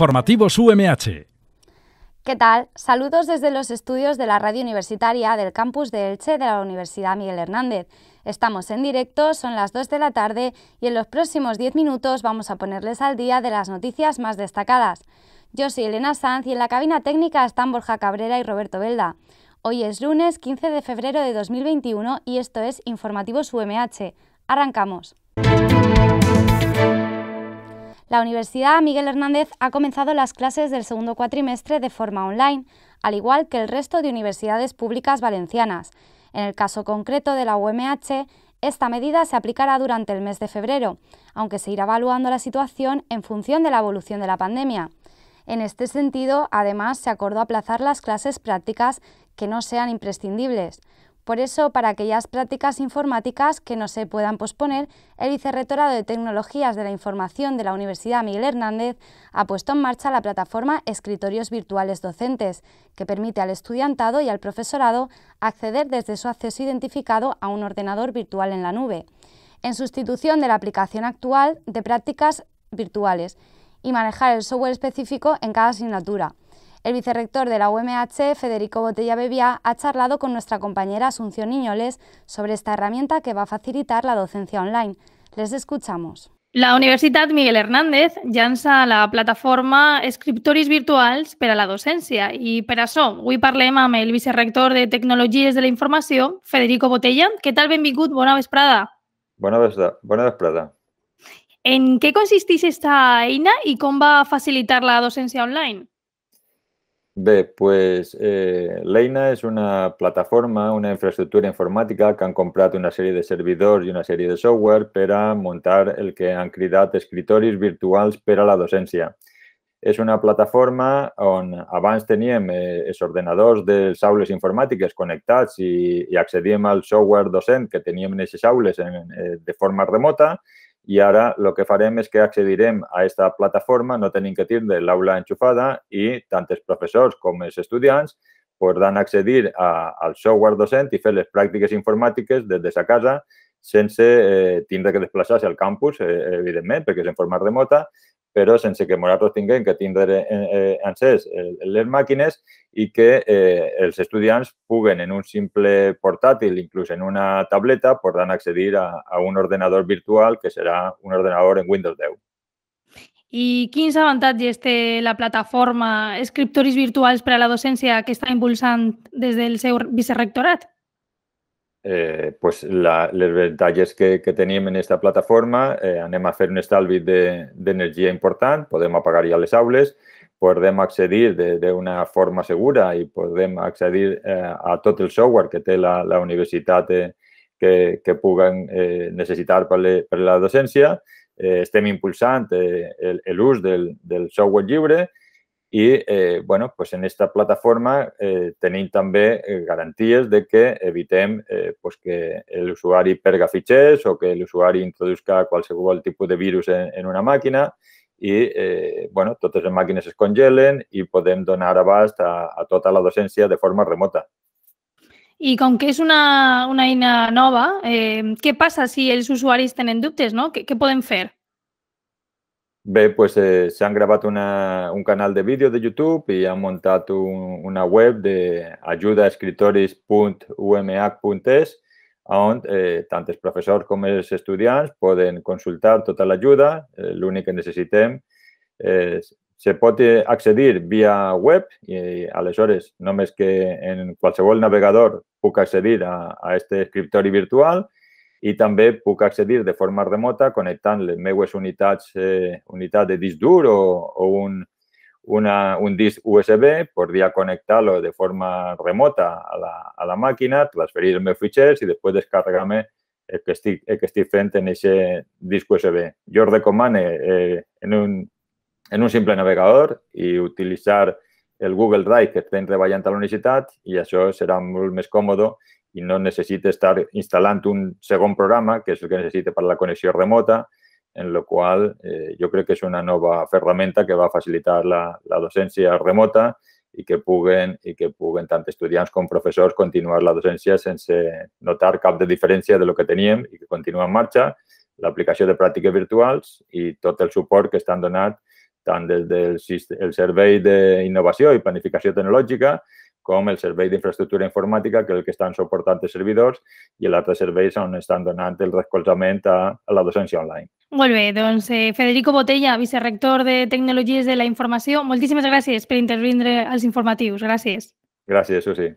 Informativos UMH. ¿Qué tal? Saludos desde los estudios de la radio universitaria del campus de Elche de la Universidad Miguel Hernández. Estamos en directo, son las 2 de la tarde y en los próximos 10 minutos vamos a ponerles al día de las noticias más destacadas. Yo soy Elena Sanz y en la cabina técnica están Borja Cabrera y Roberto Velda. Hoy es lunes 15 de febrero de 2021 y esto es Informativos UMH. Arrancamos. La Universidad Miguel Hernández ha comenzado las clases del segundo cuatrimestre de forma online, al igual que el resto de universidades públicas valencianas. En el caso concreto de la UMH, esta medida se aplicará durante el mes de febrero, aunque se irá evaluando la situación en función de la evolución de la pandemia. En este sentido, además, se acordó aplazar las clases prácticas que no sean imprescindibles. Por eso, para aquellas prácticas informáticas que no se puedan posponer, el Vicerrectorado de Tecnologías de la Información de la Universidad Miguel Hernández ha puesto en marcha la plataforma Escritorios Virtuales Docentes, que permite al estudiantado y al profesorado acceder desde su acceso identificado a un ordenador virtual en la nube, en sustitución de la aplicación actual de prácticas virtuales, y manejar el software específico en cada asignatura. El vicerrector de la UMH, Federico Botella Bebía, ha charlado con nuestra compañera Asunción Niñoles sobre esta herramienta que va a facilitar la docencia online. Les escuchamos. La Universidad Miguel Hernández lanza la plataforma Escriptoris Virtuals para la docencia y per això avui parlem amb el vicerrector de Tecnologías de la Información, Federico Botella. ¿Qué tal? Benvingut, bona vesprada. Bona vesprada. En qué consistís esta eina y cómo va a facilitar la docencia online? Bé, doncs eh, l'eina és una plataforma, una infraestructura informàtica que han comprat una sèrie de servidors i una sèrie de software per a muntar el que han cridat escritoris virtuals per a la docència. És una plataforma on abans teníem eh, els ordenadors de les aules informàtiques connectats i, i accedíem al software docent que teníem en aquestes aules en, eh, de forma remota i ara el que farem és que accedirem a aquesta plataforma, no tenim que tindre l'aula enxufada i tant els professors com els estudiants podran accedir a, al software docent i fer les pràctiques informàtiques des de sa casa sense eh, tindre que desplaçar-se al campus, eh, evidentment, perquè és en format remota, però sense que nosaltres tinguem que tindre eh, eh encès eh, les màquines i que eh, els estudiants puguen en un simple portàtil, inclús en una tableta, podran accedir a, a un ordenador virtual que serà un ordenador en Windows 10. I quins avantatges té la plataforma Escriptoris Virtuals per a la Docència que està impulsant des del seu vicerrectorat? eh, pues la, les avantatges que, que tenim en aquesta plataforma, eh, anem a fer un estalvi d'energia de, important, podem apagar ja les aules, podem accedir d'una forma segura i podem accedir eh, a tot el software que té la, la universitat eh, que, que puguen eh, necessitar per, le, per la docència. Eh, estem impulsant eh, l'ús del, del software lliure i eh, bueno, pues en esta plataforma eh, tenim també eh, garanties de que evitem eh, pues que l'usuari perga fitxers o que l'usuari introduzca qualsevol tipus de virus en, en una màquina i eh, bueno, totes les màquines es congelen i podem donar abast a, a tota la docència de forma remota. I com que és una, una eina nova, eh, què passa si els usuaris tenen dubtes? No? Què, què podem fer? Bé, doncs, eh, s'han gravat una, un canal de vídeo de YouTube i han muntat un, una web de ajudaescritoris.umh.es on eh, tant els professors com els estudiants poden consultar tota l'ajuda, eh, l'únic que necessitem. Eh, se pot accedir via web i aleshores només que en qualsevol navegador puc accedir a, a este escriptori virtual i també puc accedir de forma remota connectant les meues unitats, eh, unitat de disc dur o, o un, una, un disc USB, podria connectar-lo de forma remota a la, a la màquina, transferir els meus fitxers i després descarregar-me el que estic, el que estic fent en aquest disc USB. Jo recomano eh, en, un, en un simple navegador i utilitzar el Google Drive que estem treballant a la universitat i això serà molt més còmode i no necessita estar instal·lant un segon programa, que és el que necessita per la connexió remota, en la qual eh, jo crec que és una nova ferramenta que va facilitar la, la docència remota i que puguen, i que puguen tant estudiants com professors continuar la docència sense notar cap de diferència de lo que teníem i que continua en marxa, l'aplicació de pràctiques virtuals i tot el suport que estan donat tant des del el Servei d'Innovació i Planificació Tecnològica El el de Infraestructura Informática, que es el que estan suportant servidores, y el l'altre servei donde están donant el recolzament a, la docencia online. vuelve don eh, Federico Botella, vicerector de Tecnologías de la muchísimas gracias por intervenir intervindre los informativos. Gracias. Gracias, Susi.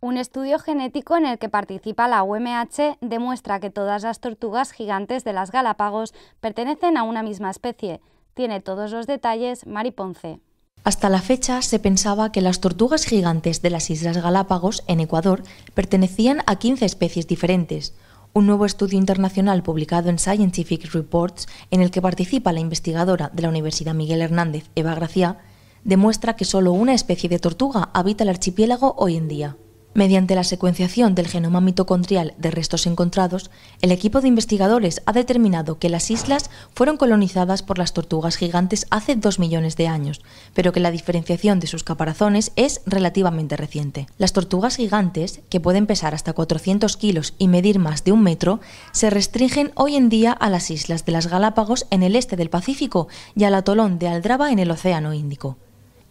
Un estudio genético en el que participa la UMH demuestra que todas las tortugas gigantes de las Galápagos pertenecen a una misma especie. Tiene todos los detalles Mari Ponce. Hasta la fecha se pensaba que las tortugas gigantes de las Islas Galápagos, en Ecuador, pertenecían a 15 especies diferentes. Un nuevo estudio internacional publicado en Scientific Reports, en el que participa la investigadora de la Universidad Miguel Hernández, Eva Gracia, demuestra que solo una especie de tortuga habita el archipiélago hoy en día. Mediante la secuenciación del genoma mitocondrial de restos encontrados, el equipo de investigadores ha determinado que las islas fueron colonizadas por las tortugas gigantes hace 2 millones de años, pero que la diferenciación de sus caparazones es relativamente reciente. Las tortugas gigantes, que pueden pesar hasta 400 kilos y medir más de un metro, se restringen hoy en día a las islas de las Galápagos en el este del Pacífico y al atolón de Aldraba en el Océano Índico.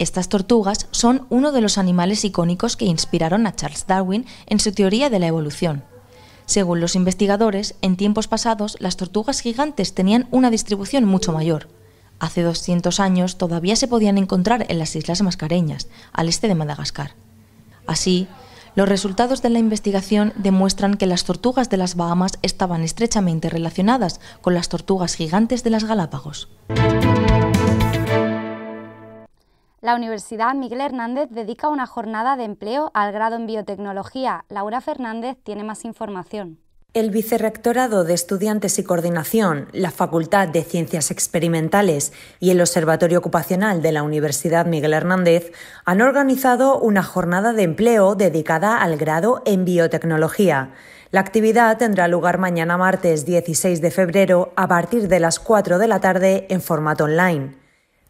Estas tortugas son uno de los animales icónicos que inspiraron a Charles Darwin en su teoría de la evolución. Según los investigadores, en tiempos pasados las tortugas gigantes tenían una distribución mucho mayor. Hace 200 años todavía se podían encontrar en las Islas Mascareñas, al este de Madagascar. Así, los resultados de la investigación demuestran que las tortugas de las Bahamas estaban estrechamente relacionadas con las tortugas gigantes de las Galápagos. La Universidad Miguel Hernández dedica una jornada de empleo al grado en biotecnología. Laura Fernández tiene más información. El Vicerrectorado de Estudiantes y Coordinación, la Facultad de Ciencias Experimentales y el Observatorio Ocupacional de la Universidad Miguel Hernández han organizado una jornada de empleo dedicada al grado en biotecnología. La actividad tendrá lugar mañana martes 16 de febrero a partir de las 4 de la tarde en formato online.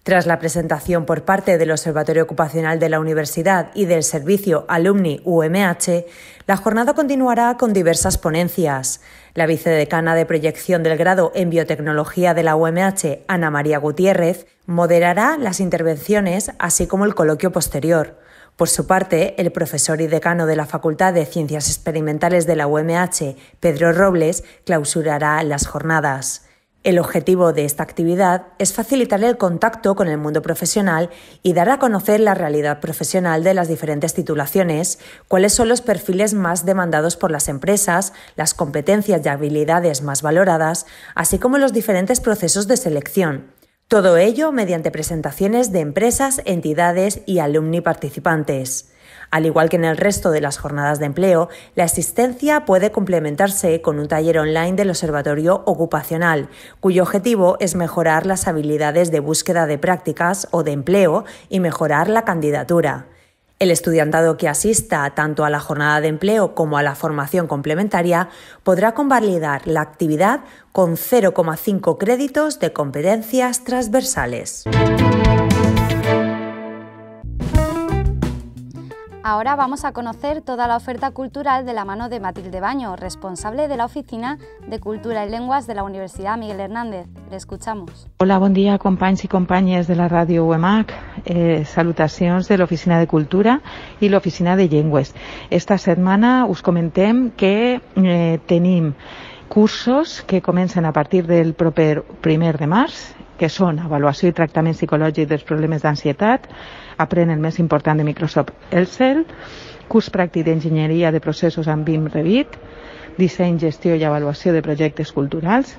Tras la presentación por parte del Observatorio Ocupacional de la Universidad y del Servicio Alumni UMH, la jornada continuará con diversas ponencias. La vicedecana de proyección del grado en biotecnología de la UMH, Ana María Gutiérrez, moderará las intervenciones, así como el coloquio posterior. Por su parte, el profesor y decano de la Facultad de Ciencias Experimentales de la UMH, Pedro Robles, clausurará las jornadas. El objetivo de esta actividad es facilitar el contacto con el mundo profesional y dar a conocer la realidad profesional de las diferentes titulaciones, cuáles son los perfiles más demandados por las empresas, las competencias y habilidades más valoradas, así como los diferentes procesos de selección. Todo ello mediante presentaciones de empresas, entidades y alumni participantes. Al igual que en el resto de las jornadas de empleo, la asistencia puede complementarse con un taller online del Observatorio Ocupacional, cuyo objetivo es mejorar las habilidades de búsqueda de prácticas o de empleo y mejorar la candidatura. El estudiantado que asista tanto a la jornada de empleo como a la formación complementaria podrá convalidar la actividad con 0,5 créditos de competencias transversales. Ahora vamos a conocer toda la oferta cultural de la mano de Matilde Baño, responsable de la Oficina de Cultura y Lenguas de la Universidad Miguel Hernández. Le escuchamos. Hola, buen día, compañeros y compañeras de la radio UEMAC. Eh, de de Oficina de Cultura y la Oficina de Lenguas. Esta semana os comenté que eh, tenemos cursos que comienzan a partir del proper primer de marzo. que són avaluació i tractament psicològic dels problemes d'ansietat, apren el més important de Microsoft Excel, curs pràctic d'enginyeria de processos amb BIM Revit, disseny, gestió i avaluació de projectes culturals,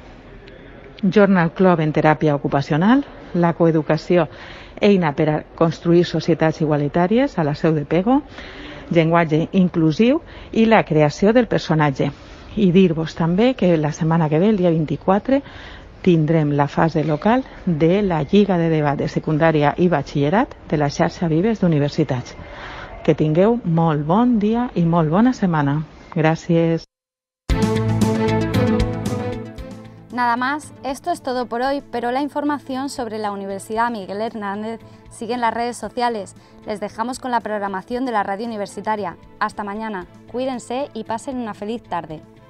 Journal Club en teràpia ocupacional, la coeducació, eina per a construir societats igualitàries a la seu de Pego, llenguatge inclusiu i la creació del personatge. I dir-vos també que la setmana que ve, el dia 24, tindrem la fase local de la Lliga de Debat de Secundària i Batxillerat de la xarxa Vives d'Universitats. Que tingueu molt bon dia i molt bona setmana. Gràcies. Nada más, esto es todo por hoy, pero la información sobre la Universidad Miguel Hernández sigue en las redes sociales. Les dejamos con la programación de la radio universitaria. Hasta mañana, cuídense y pasen una feliz tarde.